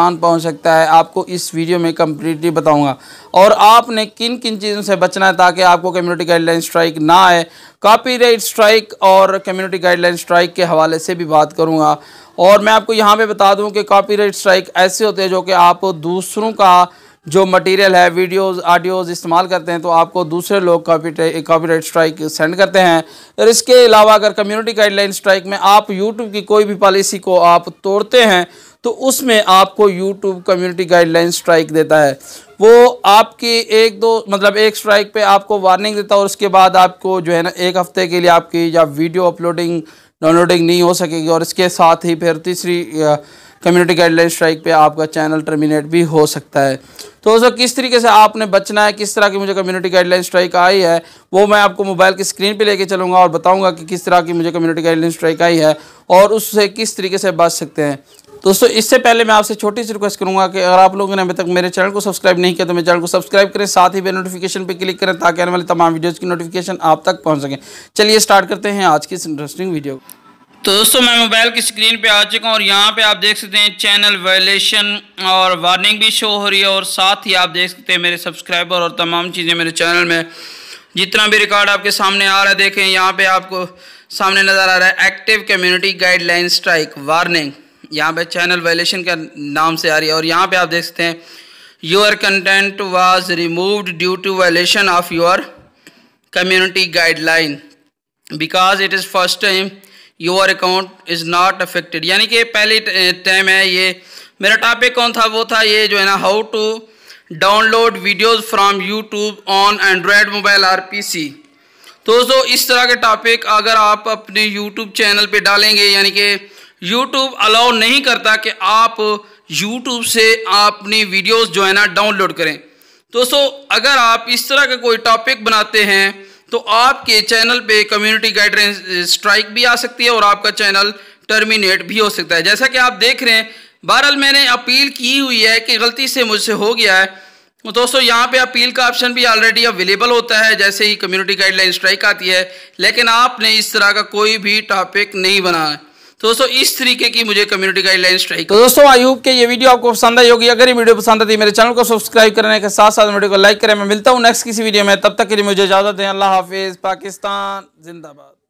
नुकसान पहुंच सकता है आपको इस वीडियो में कम्प्लीटली बताऊंगा और आपने किन किन चीज़ों से बचना है ताकि आपको कम्युनिटी गाइडलाइन स्ट्राइक ना आए कॉपीराइट स्ट्राइक और कम्युनिटी गाइडलाइन स्ट्राइक के हवाले से भी बात करूंगा और मैं आपको यहाँ पे बता दूं कि कॉपीराइट स्ट्राइक ऐसे होते हैं जो कि आप दूसरों का जो मटेरियल है वीडियोस ऑडियोज़ इस्तेमाल करते हैं तो आपको दूसरे लोग कॉपीराइट स्ट्राइक सेंड करते हैं और इसके अलावा अगर कम्युनिटी गाइडलाइन स्ट्राइक में आप यूट्यूब की कोई भी पॉलिसी को आप तोड़ते हैं तो उसमें आपको यूट्यूब कम्युनिटी गाइडलाइन स्ट्राइक देता है वो आपकी एक दो मतलब एक स्ट्राइक पे आपको वार्निंग देता है और उसके बाद आपको जो है ना एक हफ्ते के लिए आपकी या वीडियो अपलोडिंग डाउनलोडिंग नहीं हो सकेगी और इसके साथ ही फिर तीसरी कम्युनिटी गाइडलाइन स्ट्राइक पे आपका चैनल टर्मिनेट भी हो सकता है तो दोस्तों किस तरीके से आपने बचना है किस तरह की मुझे कम्युनिटी गाइडलाइन स्ट्राइक आई है वो मैं आपको मोबाइल की स्क्रीन पे लेके चलूँगा और बताऊँगा कि किस तरह की मुझे कम्युनिटी गाइडलाइन स्ट्राइक आई है और उससे किस तरीके से बच सकते हैं दोस्तों इससे पहले मैं आपसे छोटी सी रिक्वेस्ट करूंगा कि अगर आप लोगों ने अभी तक मेरे चैनल को सब्सक्राइब नहीं किया तो मेरे चैनल को सब्सक्राइब करें साथ ही बेल नोटिफिकेशन पर क्लिक करें ताकि आने वाली तमाम वीडियोज़ की नोटिफिकेशन आप तक पहुँच सकें चलिए स्टार्ट करते हैं आज की इस इंटरेस्टिंग वीडियो तो दोस्तों मैं मोबाइल की स्क्रीन पे आ चुका हूँ और यहाँ पे आप देख सकते हैं चैनल वायलेशन और वार्निंग भी शो हो रही है और साथ ही आप देख सकते हैं मेरे सब्सक्राइबर और तमाम चीज़ें मेरे चैनल में जितना भी रिकॉर्ड आपके सामने आ रहा है देखें यहाँ पे आपको सामने नज़र आ रहा है active community guideline strike warning यहाँ पे चैनल वायलेशन का नाम से आ रही है और यहाँ पे आप देख सकते हैं your content was removed due to violation of your community guideline because it is first time your account is not affected यानी कि पहली टाइम eh, है ये मेरा टॉपिक कौन था वो था ये जो है ना how to download videos from YouTube on Android mobile आर सी दोस्तों इस तरह के टॉपिक अगर आप अपने यूट्यूब चैनल पे डालेंगे यानी कि यूट्यूब अलाउ नहीं करता कि आप यूट्यूब से अपनी वीडियोस जो है ना डाउनलोड करें दोस्तों अगर आप इस तरह का कोई टॉपिक बनाते हैं तो आपके चैनल पे कम्युनिटी गाइडलाइन स्ट्राइक भी आ सकती है और आपका चैनल टर्मिनेट भी हो सकता है जैसा कि आप देख रहे हैं बहरहाल मैंने अपील की हुई है कि गलती से मुझसे हो गया है दोस्तों यहाँ पे अपील का ऑप्शन भी ऑलरेडी अवेलेबल होता है जैसे ही कम्युनिटी गाइडलाइन स्ट्राइक आती है लेकिन आपने इस तरह का कोई भी टॉपिक नहीं बनाया तो दोस्तों इस तरीके की मुझे कम्युनिटी गाइडलाइन स्ट्राइक तो दोस्तों आयुब के ये वीडियो आपको पसंद आई होगी अगर ये वीडियो पसंद आती तो है मेरे चैनल को सब्सक्राइब करने के साथ साथ वीडियो को लाइक करें मैं मिलता हूँ नेक्स्ट किसी वीडियो में तब तक के लिए मुझे इजाजत दें अल्लाह हाफिज़ पाकिस्तान जिंदाबाद